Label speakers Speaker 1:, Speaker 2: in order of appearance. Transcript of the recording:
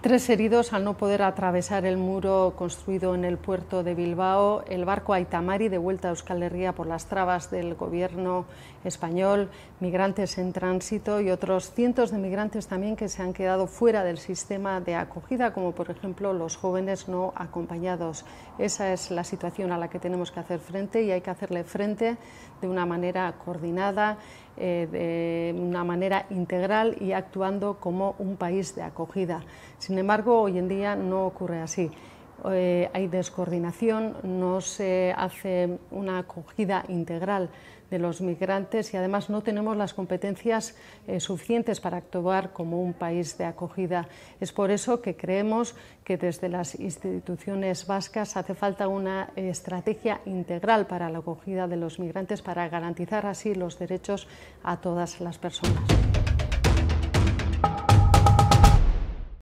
Speaker 1: Tres heridos al no poder atravesar el muro construido en el puerto de Bilbao, el barco Aitamari de vuelta a Euskal Herria por las trabas del gobierno español, migrantes en tránsito y otros cientos de migrantes también que se han quedado fuera del sistema de acogida, como por ejemplo los jóvenes no acompañados. Esa es la situación a la que tenemos que hacer frente y hay que hacerle frente de una manera coordinada, eh, de una manera integral y actuando como un país de acogida. Sin embargo, hoy en día no ocurre así. Eh, hay descoordinación, no se hace una acogida integral de los migrantes y además no tenemos las competencias eh, suficientes para actuar como un país de acogida. Es por eso que creemos que desde las instituciones vascas hace falta una estrategia integral para la acogida de los migrantes para garantizar así los derechos a todas las personas.